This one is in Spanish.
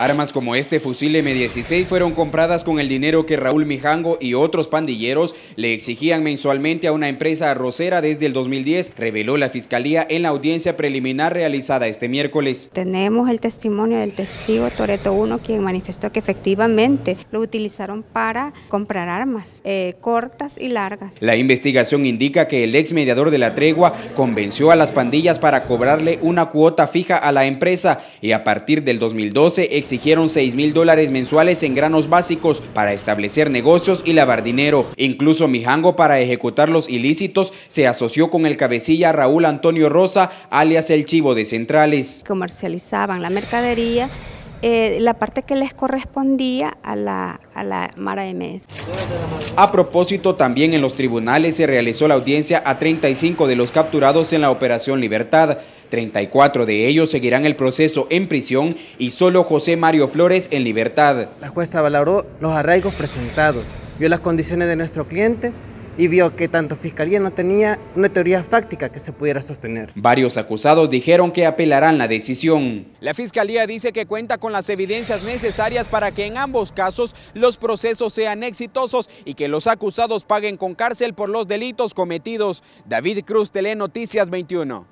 Armas como este fusil M16 fueron compradas con el dinero que Raúl Mijango y otros pandilleros le exigían mensualmente a una empresa arrocera desde el 2010, reveló la fiscalía en la audiencia preliminar realizada este miércoles. Tenemos el testimonio del testigo Toreto 1 quien manifestó que efectivamente lo utilizaron para comprar armas eh, cortas y largas. La investigación indica que el exmediador de la tregua convenció a las pandillas para cobrarle una cuota fija a la empresa y a partir del 2012 exigieron 6 mil dólares mensuales en granos básicos para establecer negocios y lavar dinero. Incluso Mijango para ejecutar los ilícitos se asoció con el cabecilla Raúl Antonio Rosa, alias el Chivo de Centrales. Comercializaban la mercadería eh, la parte que les correspondía a la, a la Mara MS. A propósito, también en los tribunales se realizó la audiencia a 35 de los capturados en la Operación Libertad. 34 de ellos seguirán el proceso en prisión y solo José Mario Flores en libertad. La jueza valoró los arraigos presentados, vio las condiciones de nuestro cliente y vio que tanto Fiscalía no tenía una teoría fáctica que se pudiera sostener. Varios acusados dijeron que apelarán la decisión. La Fiscalía dice que cuenta con las evidencias necesarias para que en ambos casos los procesos sean exitosos y que los acusados paguen con cárcel por los delitos cometidos. David Cruz, Telenoticias 21.